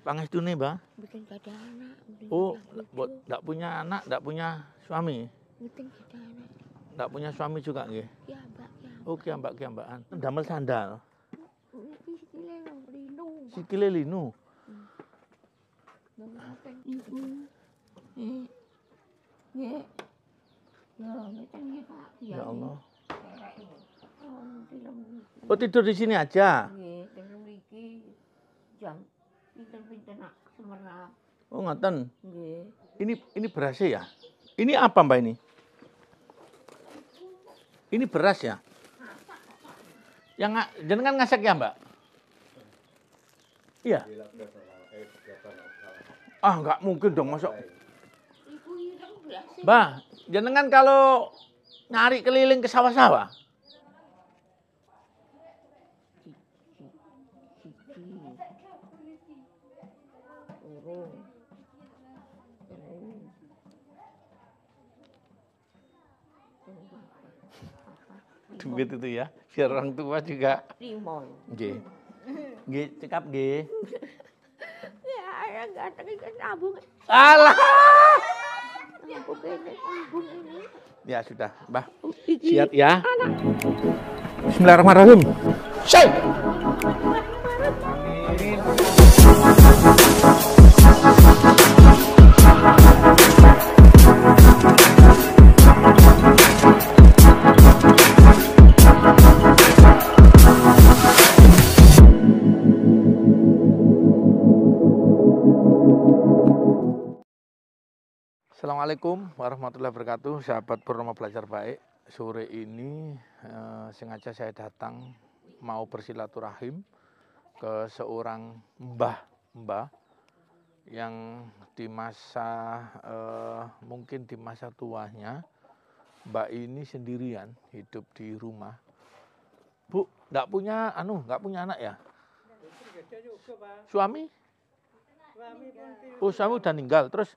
pangis tuh nih Mbah. Mboten ada anak. Oh, buat ndak punya anak, ndak punya suami. Mboten ada anak. Ndak punya suami juga gih? Iya, iya, Mbak, Oh, ki iya, Mbak, kiam Mbakan. Damel sandal. Sikile lino. Sikile lino. Ya, kan iya, ya Allah. Oh, oh tidur di sini aja. Nggih, tidur iki jam Oh, ngoten. Ini ini beras ya? Ini apa, Mbak ini? Ini beras ya? Yang jangan ngasak ya, Mbak? Iya. Ah, nggak mungkin dong masuk. Mbak, jenengan kalau nyari keliling ke sawah-sawah, duit itu ya biar orang tua juga rimon nggih nggih cekap nggih ya ya ganteng itu sambung alah ya, ya sudah mbah siap ya Bismillahirrahmanirrahim Syai. Thank you. Assalamualaikum warahmatullahi wabarakatuh, sahabat Purnama Belajar Baik. Sore ini eh, sengaja saya datang mau bersilaturahim ke seorang mbah mbah yang di masa eh, mungkin di masa tuanya mbak ini sendirian hidup di rumah. Bu, nggak punya anu, nggak punya anak ya? Suami? Suami pun oh, suami udah meninggal Terus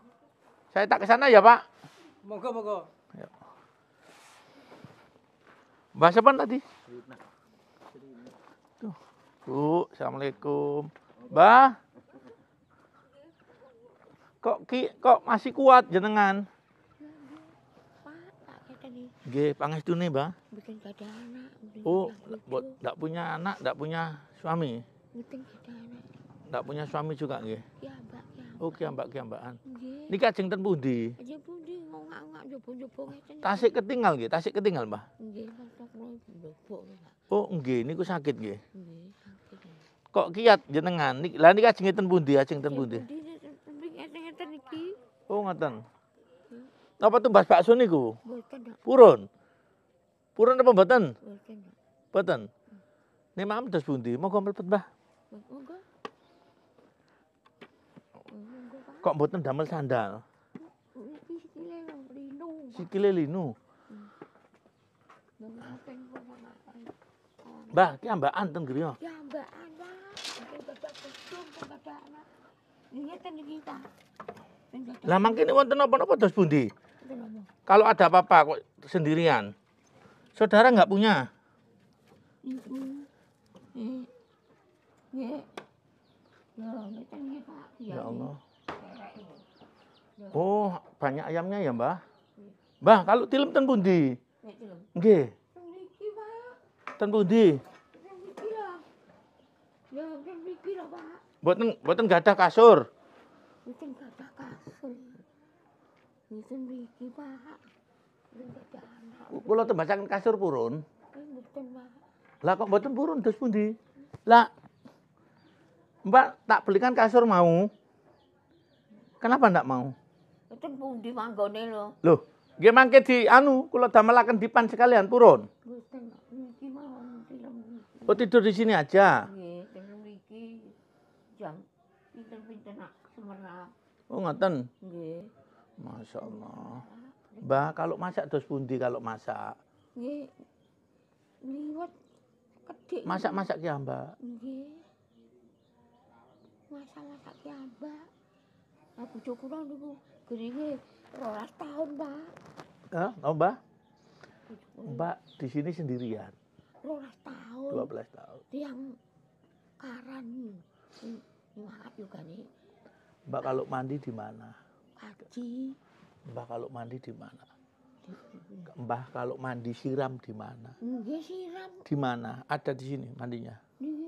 Saya tak ke sana ya, Pak. Monggo, monggo. Ya. Bahas apa tadi? Tuh. Bu, Assalamualaikum. Bah. Kok ki, kok masih kuat jenengan? Nggih, pangestune, Mbah. Mboten gadah anak. Oh, ndak punya anak, ndak punya suami. Mboten anak. Ndak punya suami juga nggih. Ya, Oh, kiambak-kiambakan. ini Niki ajeng ten pundi? Nggih pundi ngongak-ngongak njobo-njobo e, Tasik ketinggal nggih, tasik ketinggal, Mbah. Nggih, njobo. E, oh, nggih niku sakit nggih. Nggih, sakit. E. Kok kiat jenengan niki. Lah ini ajeng ten pundi? Ajeng ten pundi? Ngeten iki. Oh, ngoten. Napa tumbas bakso niku? Mboten. Purun. Purun apa mboten? Mboten. Mboten. Nek mam dos pundi? Monggo mlebet, Mbah. Monggo. Kok mboten damel sandal? Sikile linu. Mbah, ki ambakan anteng griya. Ya ambakan. Lah mangkene wonten napa-napa dos bundi Kalau ada apa-apa kok sendirian. Saudara nggak punya? Ya, kan ya Allah. Oh, banyak ayamnya ya, Mbah? Mbah, kalau tilam ten pundi? Nggih. Ten pundi? Ya, mriki lho, Pak. Mboten mboten gadah kasur. Mboten gadah kasur. Mboten ya, mriki, Pak. Kula tembasaken kasur purun. Eh, mboten, Pak. Lah kok mboten purun dos pundi? Lah Mbak tak belikan kasur mau. Kenapa ndak mau? Itu pundi manggone lo Lho, nggih mangke di anu kula damelaken dipan sekalian purun. Oh tidur di sini aja. Oh ngatan Masya Allah. Mbak, kalau masak dos pundi kalau masak? Masak-masak ya, Mbak? Masak-masak ya, Mbak. Aku cukuran dulu. Kuringe rolas tahun, mbak. Hah? Oh, mbak? Iya. Mbak di sini sendirian. Rolas tahun. Dua belas tahun. Tiang karan. Maaf juga nih. Mbak kalau mandi di mana? Aji. Mbak kalau mandi di mana? Mbah kalau mandi siram di mana? Di iya, siram. Di mana? Ada di sini mandinya? Iya.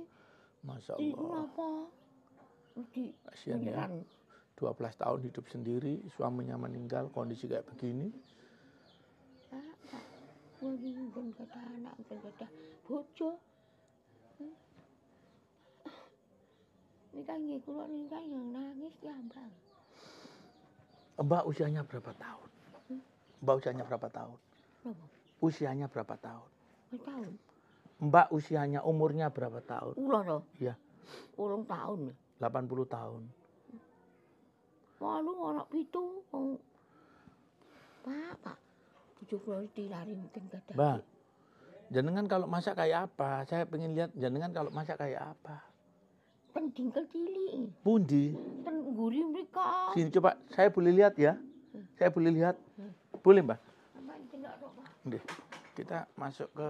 Masya Allah. Di apa? Di Kasihan ya. 12 tahun hidup sendiri, suaminya meninggal, kondisi kayak begini. anak, kata bojo. Nikah nggih kula nikah yang nangis ya, Mbak. Mbak usianya berapa tahun? Mbak usianya berapa tahun? Usianya berapa tahun? tahun. Mbak usianya umurnya berapa tahun? Ulah loh. Iya. Urung tahun. 80 tahun walu anak pitu wong Pak, Pak. Bojo kula dilaringken dadak. Mbak. Jenengan kalau masak kayak apa? Saya pengen lihat jenengan kalau masak kayak apa. Ten tinggal cilik. Pundi? Ten ngguri mereka. Sini coba saya boleh lihat ya. Saya boleh lihat. Boleh, Mbak? Oke, Kita masuk ke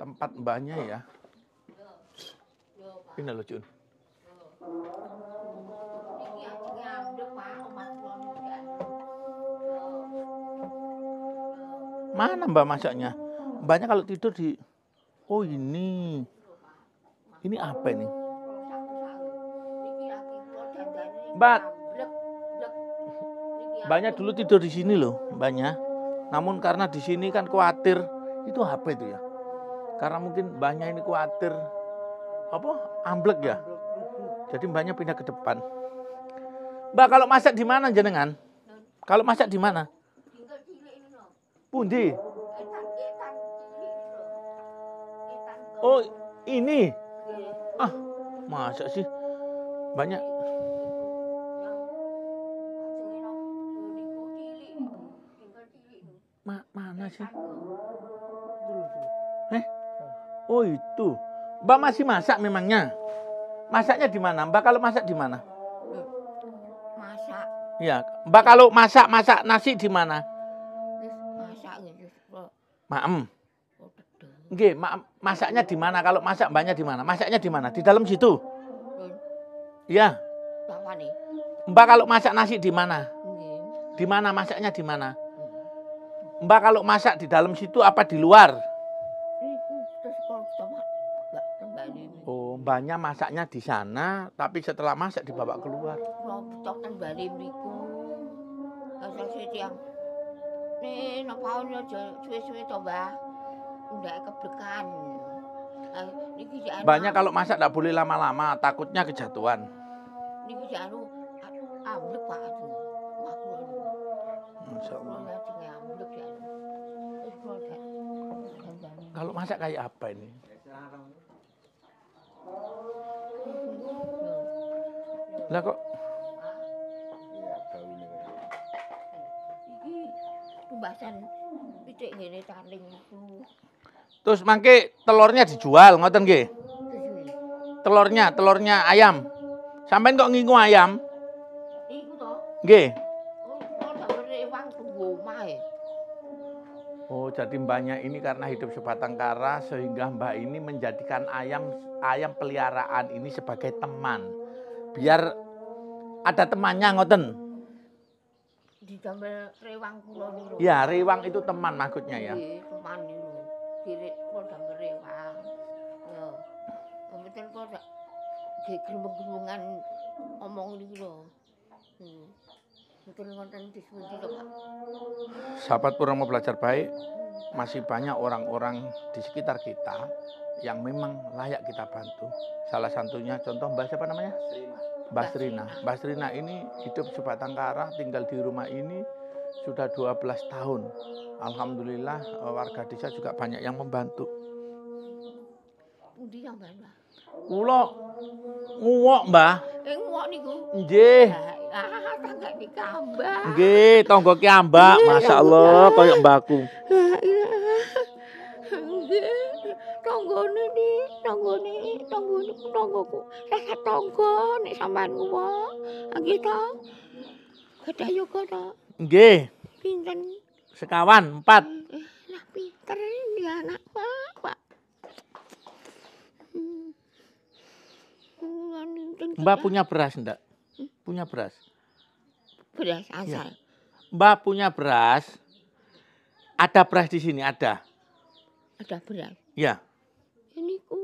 tempat mbaknya ya. Pindah lo, Jun. Mana mbak masaknya? Mbaknya kalau tidur di, oh ini, ini apa ini? Mbak, banyak dulu tidur di sini loh, banyak Namun karena di sini kan khawatir, itu HP itu ya. Karena mungkin banyak ini khawatir, apa, amblek ya. Jadi mbaknya pindah ke depan. Mbak kalau masak di mana jenengan? Kalau masak di mana? Pundi? Oh, ini. Iya. Ah, masa sih? Banyak. Ma mana sih? Eh? Oh itu. Mbak masih masak memangnya? Masaknya di mana? Mbak kalau masak di mana? Masak. Iya. Mbak kalau masak masak nasi di mana? Maem. Oke, oh, ma masaknya di mana? Kalau masak mbaknya di mana? Masaknya di mana? Di dalam situ. Hmm. Iya. Mbak kalau masak nasi di mana? Di mana masaknya di mana? Hmm. Mbak kalau masak di dalam situ apa di luar? Oh, mbaknya masaknya di sana, tapi setelah masak dibawa keluar. Kan Mau tapi no paune aja cuy suwe to, Mbah. Ndak anu Banyak kalau masak tidak boleh lama-lama, takutnya kejatuhan. Niki jek anu amblek Pak anu. Kalau masak kayak apa ini? Lah kok basan pitik ngene taling iku. Terus mangke telurnya dijual ngoten nggih? Telurnya, telurnya ayam. Sampeyan kok ngingu ayam? Iku to. Nggih. Oh, oh, oh jadi mbaknya ini karena hidup sebatang kara sehingga mbak ini menjadikan ayam ayam peliharaan ini sebagai teman. Biar ada temannya ngoten di gambar rewang kula niku. Ya, rewang itu teman maksudnya ya. Iya, teman niku. Dirit kula gambar rewang. Ya. Mboten kok dak digremeng-gremengan omong niku lho. Hmm. Mboten wonten disuwun kok, Sahabat pura mau belajar baik. Masih banyak orang-orang di sekitar kita yang memang layak kita bantu. Salah satunya contoh Mbak siapa namanya? Sri Basrina. Basrina ini hidup sebatang kara, tinggal di rumah ini sudah 12 tahun. Alhamdulillah eh, warga desa juga banyak yang membantu. Pundi yang Mbak? Kula nguwok, Mbah. Eh nguwok niku. Nggih. Ah, tangga iki kambak. Nggih, tangga ki Mbak. Masyaallah koyo Ha, nih, tanggane tanggane tanggaku lah satangga nek sampean kuwa nggih ah, gitu. ta Kedah yuk kita. nggih pinten sekawan empat lah pinter dia anak pak pak hmm. Hmm, Mbak punya beras ndak? Hmm? Punya beras. Beras asal. Ya. Mbak punya beras. Ada beras di sini, ada. Ada beras. Ya. Ini ku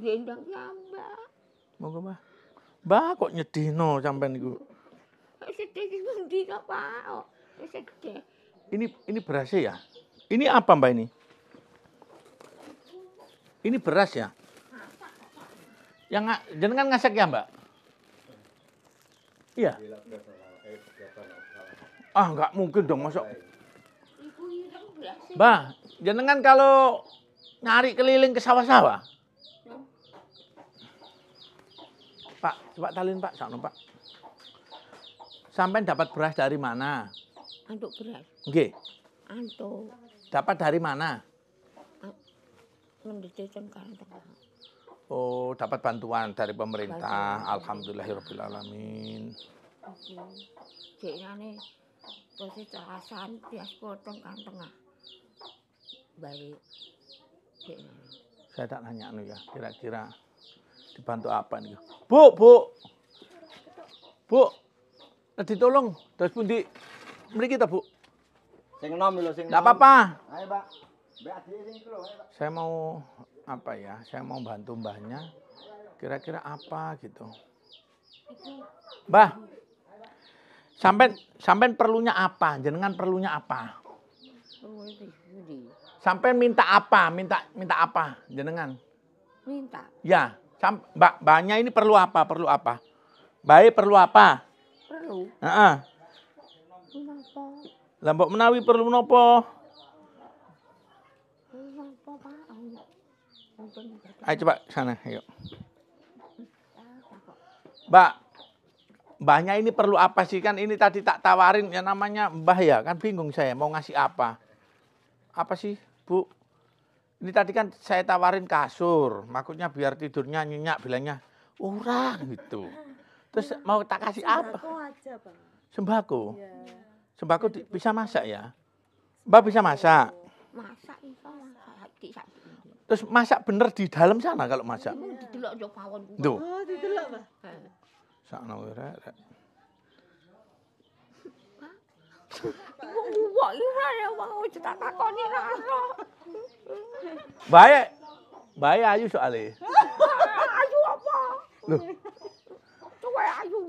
gendang ndang mau Monggo, mbak mbak kok no sampean niku. Sedih ki ngendi kok, Pak? Sedih. Ini ini beras ya? Ini apa, Mbak ini? Ini beras ya? Yang jenengan ngasak ya, Mbak? Iya. Ah, nggak mungkin dong masuk. mbak jenengan kalau nyari keliling ke sawah-sawah, Pak, coba talin Pak, sakno Pak. Sampai dapat beras dari mana? Antuk beras. Nggih. Antuk. Dapat dari mana? Mendetikan Oh, dapat bantuan dari pemerintah. Alhamdulillahirabbil alamin. Dekne terus terasan tiap potong kan tengah Balik. Dekne. Saya tak nanya nih anu ya, kira-kira dibantu apa nih? Bu, bu. Bu. Nanti eh, tolong, terus pun di kita kita Bu. Sing nom dulu, sing. apa-apa. Ayo, Pak. Saya mau apa ya? Saya mau bantu mbahnya. Kira-kira apa gitu. Mbah. Sampai sampai perlunya apa? Jenengan perlunya apa? Oh, sampai minta apa? Minta minta apa? Jenengan. Minta. Ya. Mbak, mbaknya ini perlu apa? Perlu apa? Baik perlu apa? Perlu. Heeh. -uh. Lambok menawi perlu nopo? Ayo coba sana, ayo. Mbak, mbahnya ini perlu apa sih kan ini tadi tak tawarin ya namanya mbah ya kan bingung saya mau ngasih apa apa sih bu ini tadi kan saya tawarin kasur, maksudnya biar tidurnya nyenyak bilangnya orang gitu. Terus iya. mau tak kasih sembako apa? Aja, Bang. Sembako. Ya. Sembako di, bisa masak ya? Mbak bisa masak. Masak bisa Terus masak bener di dalam sana kalau masak. Dulu. Iya. yo Baik. Baik ayu soalnya. Ayu apa? Loh. Coba ayu.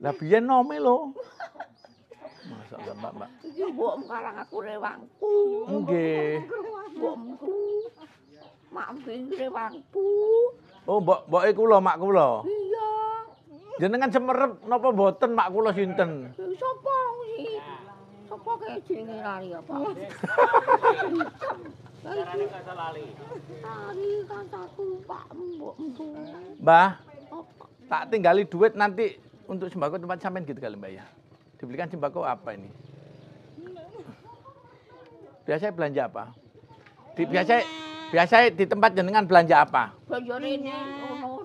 Lah biyen nome lo. Masak gak mbak mbak. Mbok mengarang aku rewangku. Nggih. Mbokku. Mak mbing rewangku. Oh mbok mbok iku lo mak kula. Iya. Jenengan semerep napa mboten mak kula sinten? jenenge apa? Iya. Carane Mbah. Tak tinggali duit nanti untuk sembako tempat sampean gitu kali Mbak ya. Dibelikan sembako apa ini? Biasanya belanja apa? Di, biasanya biasanya di tempat jenengan belanja apa? Belanja ini,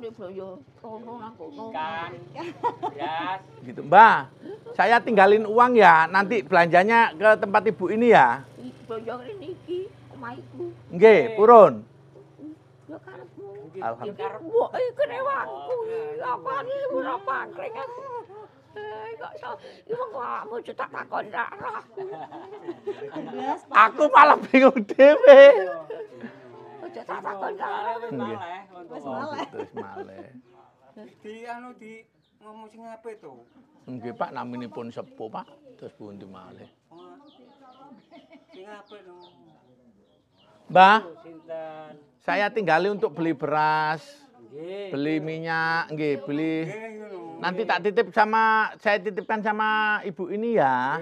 di belanja Ikan, beras. Gitu, Mbah. saya tinggalin uang ya nanti belanjanya ke tempat ibu ini ya Oke, purun Alhamdulillah. Eh, oh, Apa eh, kok, Aku malah bingung dewe. Aku malah bingung dewe. Aku malah bingung dewe. Aku malah bingung di. ngomong sing apik to. Nggih Pak, naminipun sepuh Pak. Terus pundi malih? Sing apa to. Mbah, saya tinggali untuk beli beras, beli minyak, nggih, beli. Nanti tak titip sama saya titipkan sama ibu ini ya. Nah,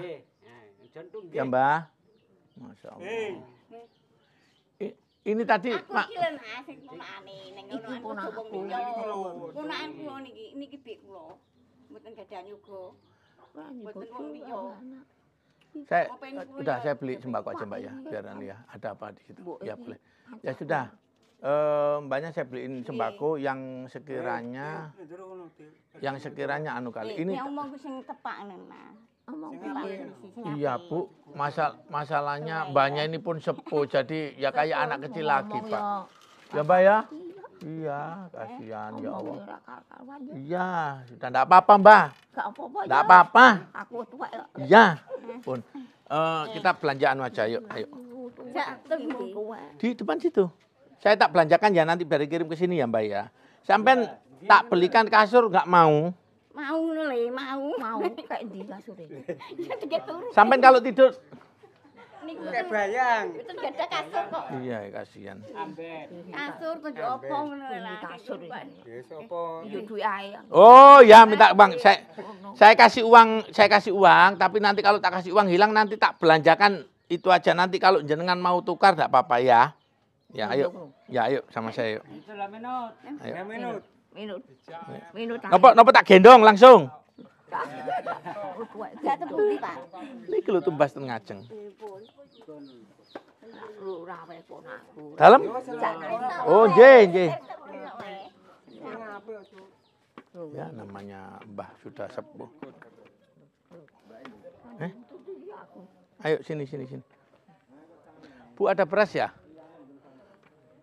ya Mbah. Masya Allah. Ini tadi Pak. Aku kilen asing pemane ning ngono aku kula. Punakan kula niki, niki bik kula. Mboten gadah nyoga. Mboten wong Sudah saya beli sembako aja, Mbak ya. Biar ya ada apa di situ. Ya boleh. Ya sudah. Um, banyak saya beliin sembako yang sekiranya yang sekiranya anu kali Ini. ini yang mau gue sing tepak nih ngomong iya. iya Bu, Masal masalahnya iya. banyak ini pun sepuh jadi ya kayak anak kecil lagi Pak. Ya. ya Mbak ya? Iya, iya kasihan eh, ya Allah. Iya, tidak apa-apa Mbak. Tidak ya. apa-apa. Aku tua ya. Iya. Eh. Pun eh, kita belanjaan aja yuk, ayo. Di depan situ. Saya tak belanjakan ya nanti baru kirim ke sini ya Mbak ya. Sampai tak belikan kasur nggak mau. mau le mau mau kayak di kasur sampai kalau tidur niku kayak bayang itu gak ada kasur kok iya kasihan kasur tuh opo ngono kasur iki oh ya minta bang saya saya kasih uang saya kasih uang tapi nanti kalau tak kasih uang hilang nanti tak belanjakan itu aja nanti kalau jenengan mau tukar enggak apa-apa ya ya ayo ya ayo sama saya yuk itu lah menut lah menut Minut. Minut. Napa napa tak gendong langsung? ini kalau Pak. Niki lho tumbas ngajeng. Dalam? Oh, nggih, nggih. Ya namanya Mbah sudah sepuh. Eh? Ayo sini sini sini. Bu ada beras ya?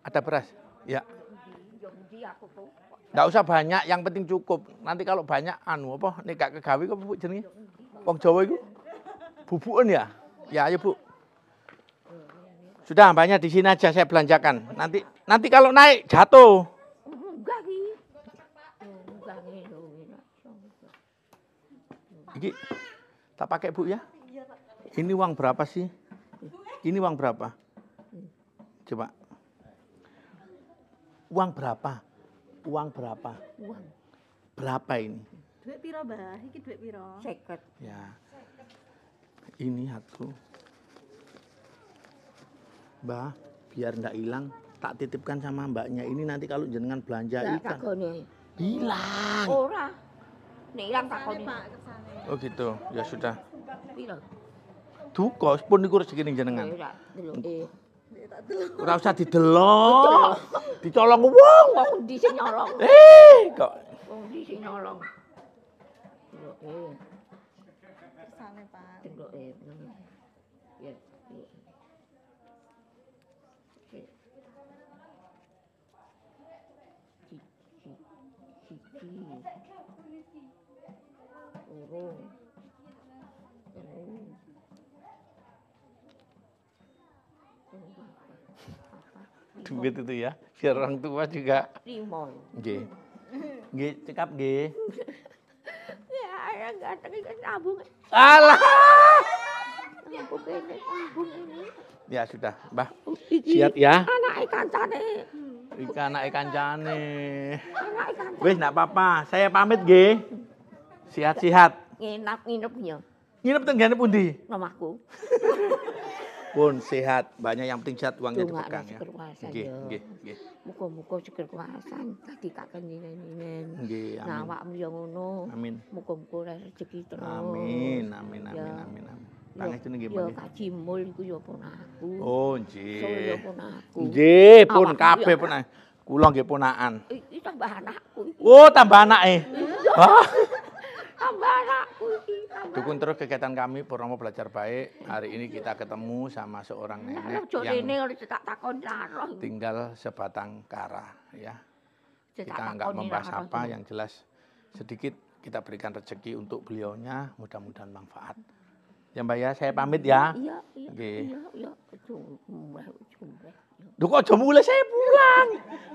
Ada beras? Ya. aku Enggak usah banyak, yang penting cukup. Nanti kalau banyak anu apa nek gak kegawe kok Bu jenenge? Wong Jawa iku. Bubuken ya? Ya ayo, Bu. Sudah banyak di sini aja saya belanjakan. Nanti nanti kalau naik jatuh. Ini tak pakai Bu ya? Ini uang berapa sih? Ini uang berapa? Coba. Uang berapa? uang berapa? Uang. Berapa ini? Duit piro, Mbah? Iki duit piro? Seket. Ya. Ini aku. Mbah, biar ndak hilang, tak titipkan sama mbaknya. Ini nanti kalau jenengan belanja Nggak, ikan. Takoni. Hilang. Ora. Nek hilang koni. Oh gitu. Ya sudah. Piro? Duko, pun niku rezeki jenengan. ya, Ora usah didelok. Dicolong wong, wong di sing nyolong. Eh, kok wong di sing nyolong. Eh. Kesane, Pak. Tengoke. Eh. Ya. Cici. Cici. duit itu ya biar orang tua juga limon gih, nggih cekap nggih ya ada ganteng iki nabung alah ya sudah mbah oh, siap ya anak ikan cane ikan anak Ikan. cane wes ndak apa-apa saya pamit nggih sehat-sehat nginap nginep yo ya. nginep teng pundi omahku pun sehat banyak yang penting sehat uangnya Tuh, dipegang ya oke oke oke muka muka syukur kuasan tadi kak kenyin kenyin amin nah wak mulia ngono amin muka muka rezeki terus amin amin amin amin amin, amin. Nangis itu iku ya pun Oh, nggih. So, pun aku. Nggih, pun kabeh pun. Kula nggih ponakan. Iki tambah anakku. Oh, tambah anake. Dukun terus kegiatan kami Purnomo Belajar Baik. Hari ini kita ketemu sama seorang nenek yang tinggal sebatang kara ya. Kita nggak membahas apa yang jelas sedikit kita berikan rezeki untuk beliaunya mudah-mudahan manfaat. Ya Mbak ya, saya pamit ya. Iya, iya, iya. Duh kok mulai saya pulang.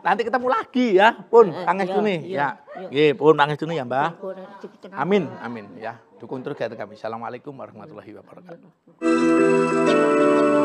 Nanti ketemu lagi ya, Pun, Panges eh, Juni iya, iya, ya. Iya. Nggih, Pun Panges Juni ya, Mbah. Amin, amin ya. Dukung terus kami. Assalamualaikum warahmatullahi wabarakatuh.